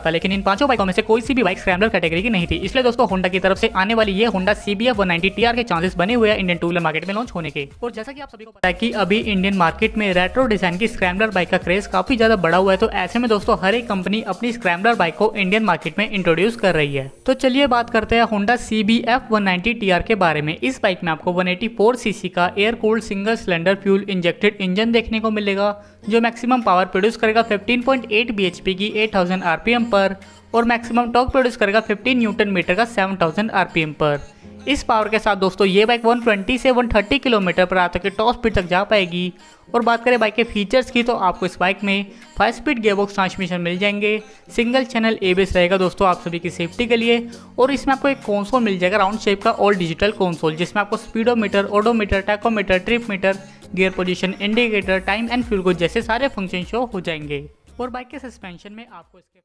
था लेकिन इन पांचों बाइकों में से कोई सी भी बाइक स्क्रैम्बलर कैटेगरी की नहीं थी इसलिए दोस्तों होंडा की तरफ से आने वाली ये होंडा सीबीएफ वन नाइनटी के चांसेस बने हुए हैं इंडियन टू व्हीलर मार्केट में लॉन्च होने के और जैसा कि आप सभी को पता है कि अभी इंडियन मार्केट में रेट्रो डिजाइन की स्क्रैम्बलर बाइक का क्रेज काफी ज्यादा बड़ा हुआ है तो ऐसे में दोस्तों हर एक कंपनी अपनी स्क्रैम्बलर बाइक को इंडियन मार्केट में इंट्रोड्यूस कर रही है तो चलिए बात करते हैं होंडा सीबीएफ वन नाइनटी के बारे में इस बाइक में आपको वन सीसी का air cooled single cylinder fuel injected engine देखने को मिलेगा जो मैक्सिमम पावर प्रोड्यूस करेगा 15.8 bhp की 8000 rpm आरपीएम पर और मैक्सिमम टॉर्क प्रोड्यूस करेगा 15 न्यूटन मीटर का 7000 आरपीएम पर इस पावर के साथ दोस्तों ये बाइक 120 से 130 किलोमीटर पर आता के टॉप स्पीड तक जा पाएगी और बात करें बाइक के फीचर्स की तो आपको इस बाइक में फाइव स्पीड गेयरबॉक्स ट्रांसमिशन मिल जाएंगे सिंगल चैनल एबीएस रहेगा दोस्तों आप सभी की सेफ्टी के लिए और इसमें आपको एक कौनसोल मिल जाएगा राउंड शेप का ऑल डिजिटल कौनसोल जिसमें आपको speedometer odometer tachometer trip meter gear position indicator time and fuel जैसे सारे फंक्शन शो हो जाएंगे और बाइक के सस्पेंशन में आपको इसके